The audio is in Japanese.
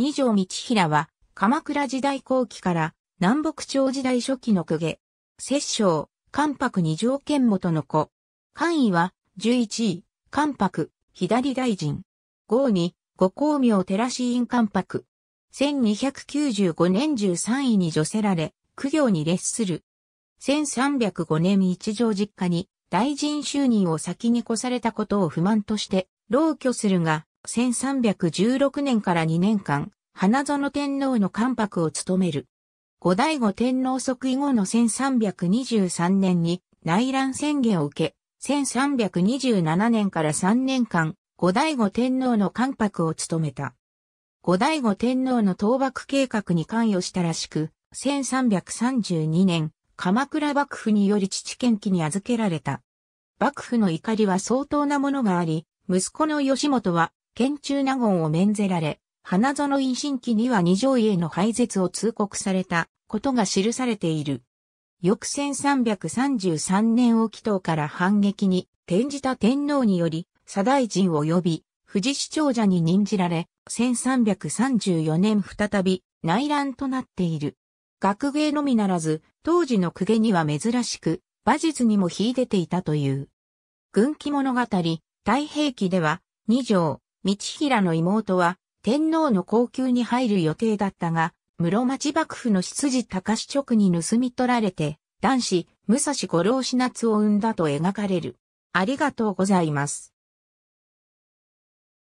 二条道平は、鎌倉時代後期から南北朝時代初期の公家、摂政、関白二条剣元の子。官位は、11位、関白、左大臣。号に、五光明寺寺院関白。1295年13位に除せられ、苦行に列する。1305年一条実家に大臣就任を先に越されたことを不満として、老居するが、1316年から2年間、花園天皇の関白を務める。後醍醐天皇即位後の1323年に内乱宣言を受け、1327年から3年間、後醍醐天皇の関白を務めた。後醍醐天皇の倒幕計画に関与したらしく、1332年、鎌倉幕府により父権期に預けられた。幕府の怒りは相当なものがあり、息子の吉本は県中納言を免ぜられ、花園維新期には二条家への廃絶を通告されたことが記されている。翌1333年を祈祷から反撃に転じた天皇により、左大臣を呼び、富士市長者に任じられ、1334年再び内乱となっている。学芸のみならず、当時の公家には珍しく、馬術にも秀でていたという。軍記物語、太平記では、二条、道平の妹は天皇の皇宮に入る予定だったが、室町幕府の執事高志直に盗み取られて、男子、武蔵五郎死夏を生んだと描かれる。ありがとうございます。